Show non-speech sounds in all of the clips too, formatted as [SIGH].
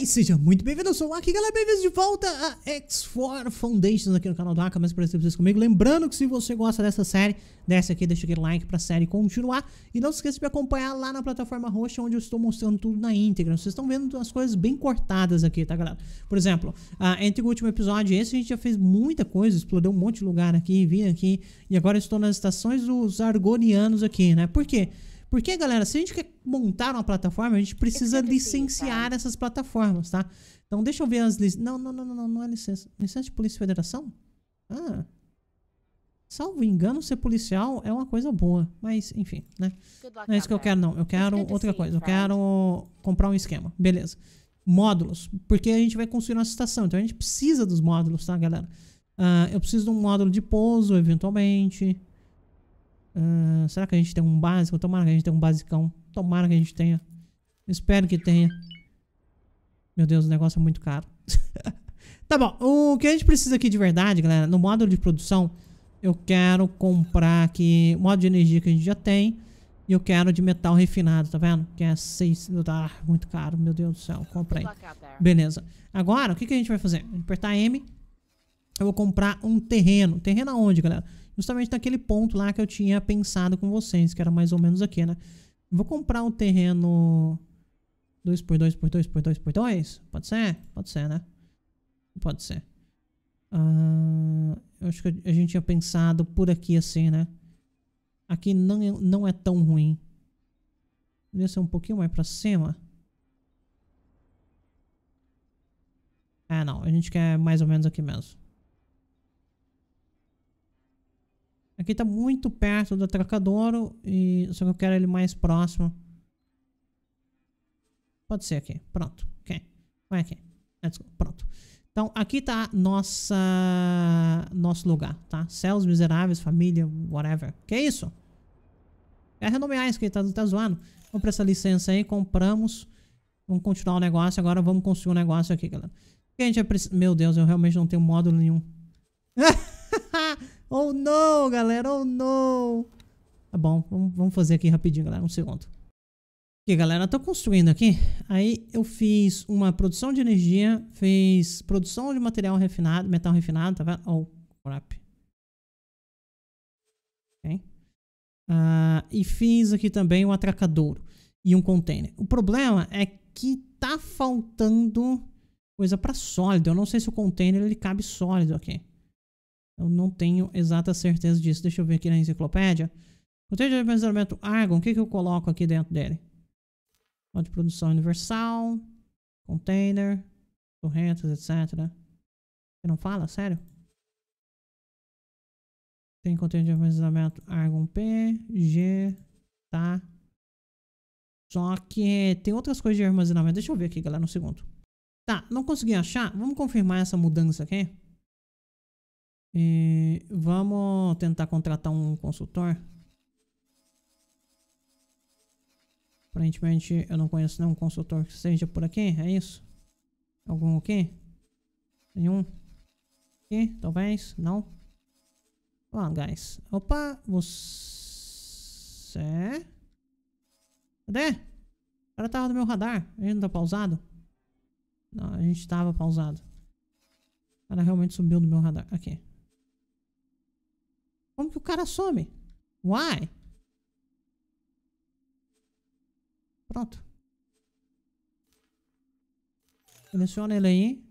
e seja muito bem-vindo, eu sou o Aki, galera, bem-vindos de volta a X4 Foundations aqui no canal do Aka, mas prazer ter vocês comigo, lembrando que se você gosta dessa série, desce aqui, deixa aquele like pra série continuar, e não se esqueça de me acompanhar lá na plataforma roxa, onde eu estou mostrando tudo na íntegra, vocês estão vendo as coisas bem cortadas aqui, tá galera? Por exemplo, uh, entre o último episódio e esse, a gente já fez muita coisa, explodiu um monte de lugar aqui, vim aqui, e agora estou nas estações dos Argonianos aqui, né? Por quê? Porque porque, galera, se a gente quer montar uma plataforma, a gente precisa licenciar essas plataformas, tá? Então, deixa eu ver as licenças. Não, não, não, não, não é licença. Licença de Polícia Federação? Ah. Salvo engano, ser policial é uma coisa boa. Mas, enfim, né? Não é isso que eu quero, não. Eu quero é outra coisa. Eu quero comprar um esquema. Beleza. Módulos. Porque a gente vai construir nossa estação. Então, a gente precisa dos módulos, tá, galera? Uh, eu preciso de um módulo de pouso, eventualmente. Ah, será que a gente tem um básico? Tomara que a gente tenha um basicão. Tomara que a gente tenha. Espero que tenha. Meu Deus, o negócio é muito caro. [LAUGHS] tá bom. O que a gente precisa aqui de verdade, galera, no módulo de produção, eu quero comprar aqui o modo de energia que a gente já tem. E eu quero de metal refinado, tá vendo? Que é 6... Ah, tá muito caro, meu Deus do céu. Comprei. Beleza. Agora, o que, que a gente vai fazer? Apertar M. Eu vou comprar um terreno. Terreno aonde, galera? justamente naquele ponto lá que eu tinha pensado com vocês, que era mais ou menos aqui, né? Vou comprar um terreno 2 por 2 por 2 por 2 por dois, Pode ser? Pode ser, né? Pode ser. Uh, eu acho que a gente tinha pensado por aqui assim, né? Aqui não é, não é tão ruim. Devia ser um pouquinho mais pra cima. É, não. A gente quer mais ou menos aqui mesmo. Aqui está muito perto do atracadouro, e, só que eu quero ele mais próximo. Pode ser aqui. Pronto. Ok. Vai aqui. Ah, Let's go. Pronto. Então, aqui está nossa... Nosso lugar, tá? Céus miseráveis, família, whatever. Que é isso? É renomear isso aqui, tá, tá zoando? Vamos pra essa licença aí, compramos. Vamos continuar o negócio. Agora vamos construir um negócio aqui, galera. Que a gente vai precisar... Meu Deus, eu realmente não tenho módulo nenhum. [LAUGHS] Oh não, galera, oh não. Tá bom, vamos fazer aqui rapidinho, galera, um segundo. Aqui, galera, eu tô construindo aqui. Aí eu fiz uma produção de energia, fiz produção de material refinado, metal refinado, tá vendo? Oh, crap. Ok. Uh, e fiz aqui também um atracadouro e um container. O problema é que tá faltando coisa para sólido. Eu não sei se o container ele cabe sólido aqui. Eu não tenho exata certeza disso. Deixa eu ver aqui na enciclopédia. Contexto de armazenamento Argon, o que, que eu coloco aqui dentro dele? Pode de produção universal, container, torrentes, etc. Você não fala? Sério? Tem contexto de armazenamento Argon P, G, tá? Só que tem outras coisas de armazenamento. Deixa eu ver aqui, galera, um segundo. Tá, não consegui achar. Vamos confirmar essa mudança aqui. E vamos tentar contratar um consultor. Aparentemente eu não conheço nenhum consultor que seja por aqui, é isso? Algum aqui? Nenhum? Aqui, talvez? Não? Olá, guys. Opa, você... É? Cadê? O cara tava no meu radar. A gente não tá pausado? Não, a gente tava pausado. O cara realmente subiu do meu radar. Aqui. Como que o cara some? Why? Pronto. Seleciona ele aí.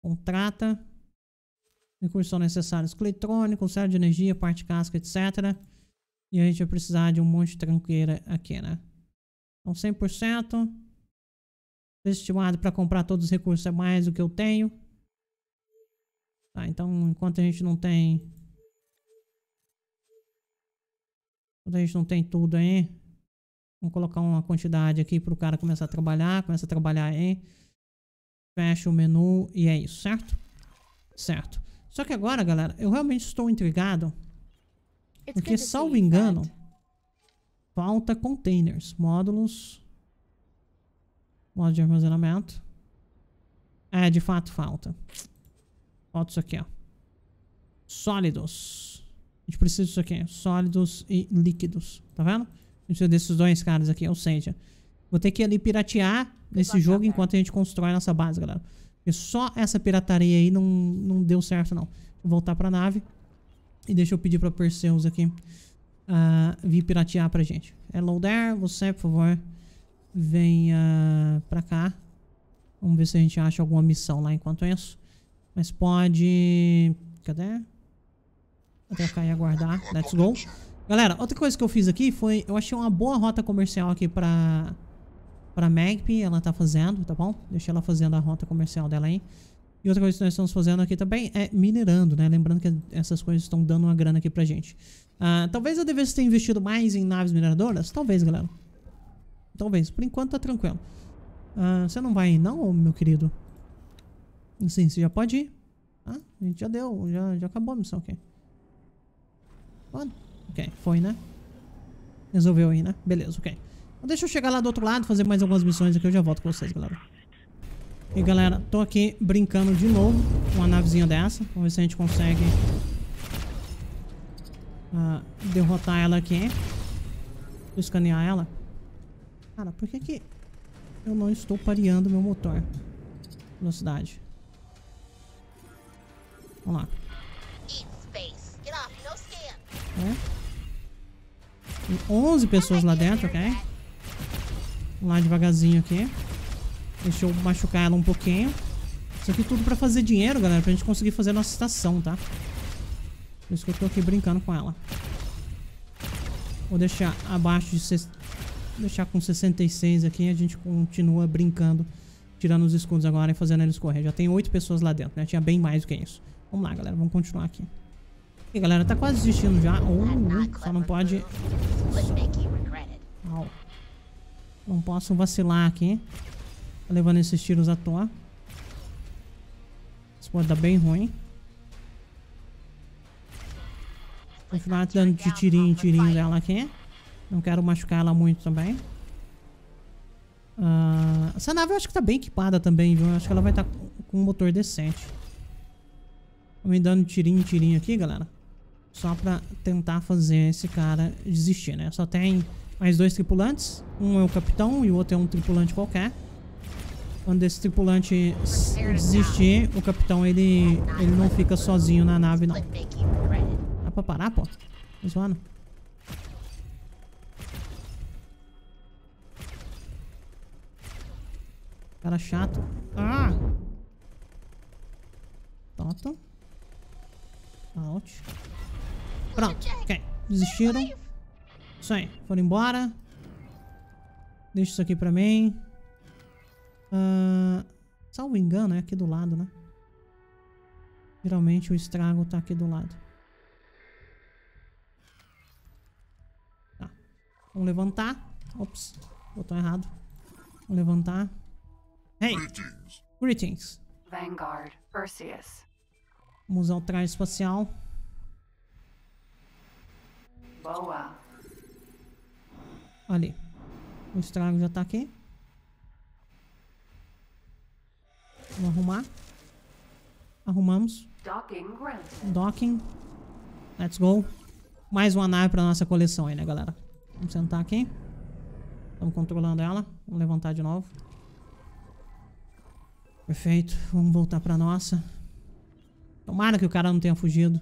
Contrata. Recursos necessários. Cleitrônico, série de energia, parte casca, etc. E a gente vai precisar de um monte de tranqueira aqui, né? Então 100%. Preço estimado para comprar todos os recursos é mais do que eu tenho. Tá, então enquanto a gente não tem Quando a gente não tem tudo aí, vamos colocar uma quantidade aqui para o cara começar a trabalhar. Começa a trabalhar aí. Fecha o menu e é isso, certo? Certo. Só que agora, galera, eu realmente estou intrigado. Porque, salvo engano, falta containers, módulos, modo de armazenamento. É, de fato falta. Falta isso aqui, ó. Sólidos gente precisa disso aqui, sólidos e líquidos, tá vendo? A gente precisa desses dois caras aqui, ou seja, vou ter que ali piratear nesse jogo cara. enquanto a gente constrói nossa base, galera. Porque só essa pirataria aí não, não deu certo, não. Vou voltar pra nave e deixa eu pedir pra Perseus aqui uh, vir piratear pra gente. Hello there, você, por favor, venha pra cá. Vamos ver se a gente acha alguma missão lá enquanto isso. Mas pode... Cadê? Até ficar a aguardar. Let's go. Galera, outra coisa que eu fiz aqui foi... Eu achei uma boa rota comercial aqui pra... Pra Magpie. Ela tá fazendo, tá bom? Deixei ela fazendo a rota comercial dela aí. E outra coisa que nós estamos fazendo aqui também é minerando, né? Lembrando que essas coisas estão dando uma grana aqui pra gente. Uh, talvez eu devesse ter investido mais em naves mineradoras? Talvez, galera. Talvez. Por enquanto tá tranquilo. Uh, você não vai não, meu querido? Sim, você já pode ir. Ah, a gente já deu, já, já acabou a missão aqui. Okay. Pode? Ok, foi, né? Resolveu aí, né? Beleza, ok. Então, deixa eu chegar lá do outro lado, fazer mais algumas missões aqui. Eu já volto com vocês, galera. E, galera, tô aqui brincando de novo com uma navezinha dessa. Vamos ver se a gente consegue... Uh, derrotar ela aqui. escanear ela. Cara, por que que... Eu não estou pareando meu motor. Velocidade. Vamos lá né? Tem 11 pessoas lá dentro, ok? Vamos lá devagarzinho aqui. Deixa eu machucar ela um pouquinho. Isso aqui tudo pra fazer dinheiro, galera. Pra gente conseguir fazer a nossa estação, tá? Por isso que eu tô aqui brincando com ela. Vou deixar abaixo de... Vou Deixar com 66 aqui. A gente continua brincando. Tirando os escudos agora e fazendo eles correr. Já tem 8 pessoas lá dentro, né? Tinha bem mais do que isso. Vamos lá, galera. Vamos continuar aqui. E galera, tá quase desistindo já. Uh, só não pode... Não posso vacilar aqui. Tá levando esses tiros à toa. Isso pode dar bem ruim. Continuar dando de tirinho em tirinho dela aqui. Não quero machucar ela muito também. Uh, essa nave eu acho que tá bem equipada também, viu? Eu acho que ela vai estar tá com um motor decente. Vou me dando tirinho em tirinho aqui, galera. Só pra tentar fazer esse cara desistir, né? Só tem mais dois tripulantes. Um é o capitão e o outro é um tripulante qualquer. Quando esse tripulante desistir, o capitão ele, ele não fica sozinho na nave, não. Dá pra parar, pô? Tá zoando. Cara chato. Ah! Tota. Out. Pronto, ok. Desistiram. Isso aí, foram embora. Deixa isso aqui pra mim. Uh, salvo engano, é aqui do lado, né? Geralmente o estrago tá aqui do lado. Tá. Vamos levantar. Ops, botão errado. Vamos levantar. Hey! Greetings! Greetings. Vanguard, Perseus. Vamos usar o traje espacial. Boa. Ali. O estrago já tá aqui. Vamos arrumar. Arrumamos. Docking. Let's go. Mais uma nave pra nossa coleção aí, né, galera? Vamos sentar aqui. Estamos controlando ela. Vamos levantar de novo. Perfeito. Vamos voltar pra nossa. Tomara que o cara não tenha fugido.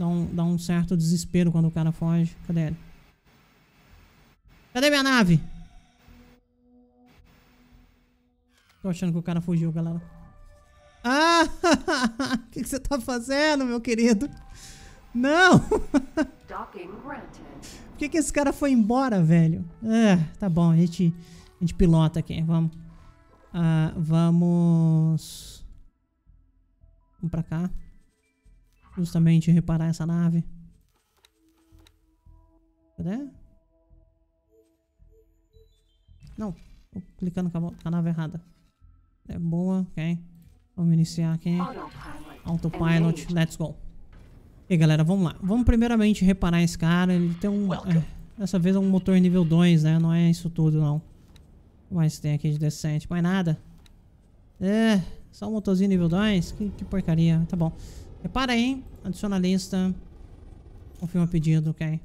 Dá um, dá um certo desespero quando o cara foge. Cadê ele? Cadê minha nave? Tô achando que o cara fugiu, galera. Ah! [LAUGHS] O que, que, você tá fazendo, meu querido? Não! [LAUGHS] Por que, que esse cara foi embora, velho? É, tá bom, a gente, a gente pilota aqui. Vamos. Ah, vamos. Vamos pra cá justamente reparar essa nave. Cadê? Não, tô clicando com a nave errada. É boa, ok. Vamos iniciar aqui. Autopilot, let's go. E galera, vamos lá. Vamos primeiramente reparar esse cara. Ele tem um... É, dessa vez é um motor nível 2, né? Não é isso tudo, não. Mas tem aqui de decente. Mais nada. É, só um motorzinho nível 2. Que, que porcaria. Tá bom. Repara aí, adiciona a lista. Confirma pedido, ok.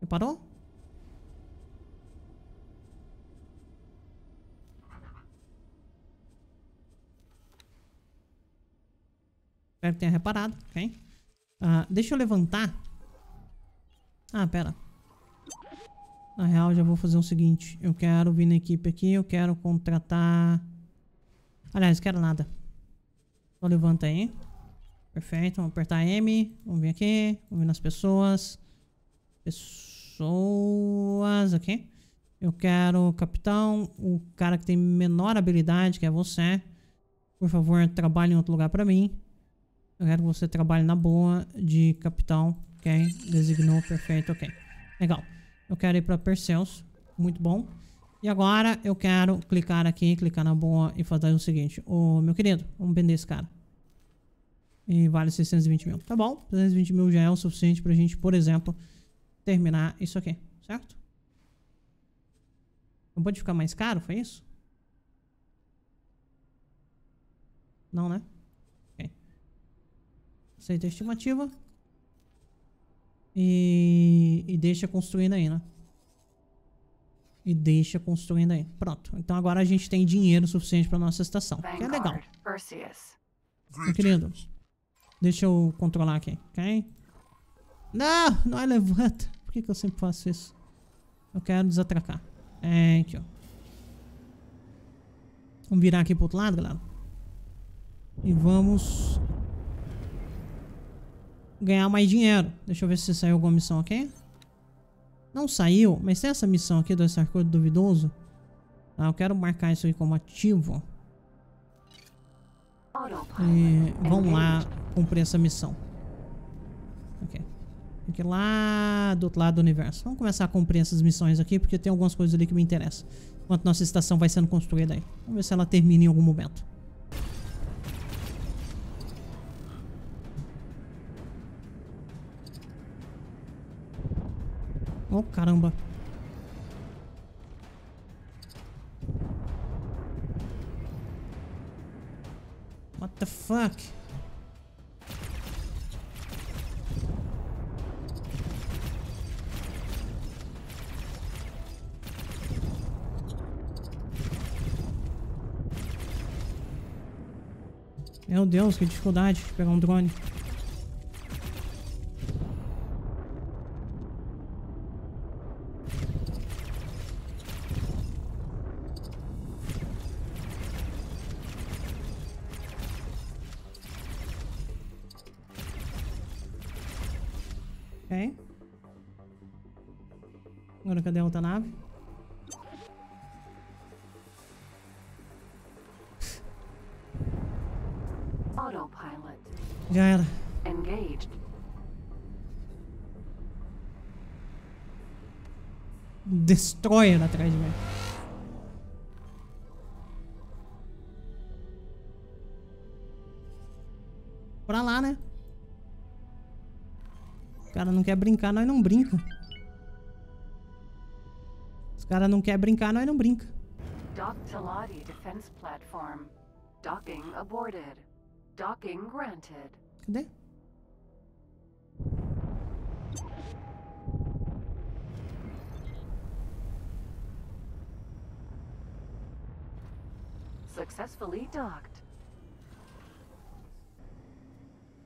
Reparou? Espero que tenha reparado, ok. Uh, deixa eu levantar. Ah, pera. Na real, já vou fazer o seguinte. Eu quero vir na equipe aqui, eu quero contratar... Aliás, não quero nada. Só levanta aí. Perfeito, vamos apertar M. Vamos vir aqui. Vamos vir nas pessoas. Pessoas aqui. Eu quero capitão, o cara que tem menor habilidade, que é você. Por favor, trabalhe em outro lugar pra mim. Eu quero que você trabalhe na boa de capitão, ok? Designou, perfeito, ok. Legal. Eu quero ir pra Perseus. Muito bom. E agora eu quero clicar aqui, clicar na boa e fazer o seguinte. Ô, meu querido, vamos vender esse cara. E vale 620 mil. Tá bom, 320 mil já é o suficiente pra gente, por exemplo, terminar isso aqui, certo? Não pode ficar mais caro, foi isso? Não, né? Ok. Aceita a estimativa. E, e deixa construindo aí, né? e deixa construindo aí. Pronto. Então agora a gente tem dinheiro suficiente para nossa estação, que é legal. Meu querido, deixa eu controlar aqui, ok? Não, não é levanta. Por que, que eu sempre faço isso? Eu quero desatracar. É, aqui, ó. Vamos virar aqui pro outro lado, galera. E vamos... Ganhar mais dinheiro. Deixa eu ver se saiu alguma missão, aqui. Não saiu, mas tem essa missão aqui do Sarcode Duvidoso. Ah, eu quero marcar isso aí como ativo. E vamos lá cumprir essa missão. Ok. Aqui lá do outro lado do universo. Vamos começar a cumprir essas missões aqui, porque tem algumas coisas ali que me interessam. Enquanto nossa estação vai sendo construída aí. Vamos ver se ela termina em algum momento. Oh, caramba. What the fuck? Meu Deus, que dificuldade de pegar um drone. Ok. É? Agora cadê a outra nave? Autopilot. Já era. Engaged. Destroyer atrás de mim. Pra lá, né? cara não quer brincar, nós não brinca. Os cara não quer brincar, nós não brinca. Dock Talati Defense Platform. Docking aborted. Docking granted. Cadê? Successfully docked.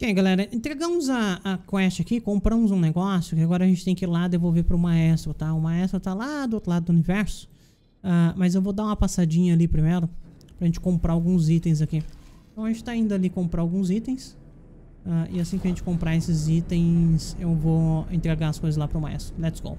Ok, galera, entregamos a, a quest aqui, compramos um negócio que agora a gente tem que ir lá devolver pro maestro, tá? O maestro tá lá do outro lado do universo, uh, mas eu vou dar uma passadinha ali primeiro pra gente comprar alguns itens aqui. Então a gente tá indo ali comprar alguns itens, uh, e assim que a gente comprar esses itens, eu vou entregar as coisas lá pro maestro. Let's go!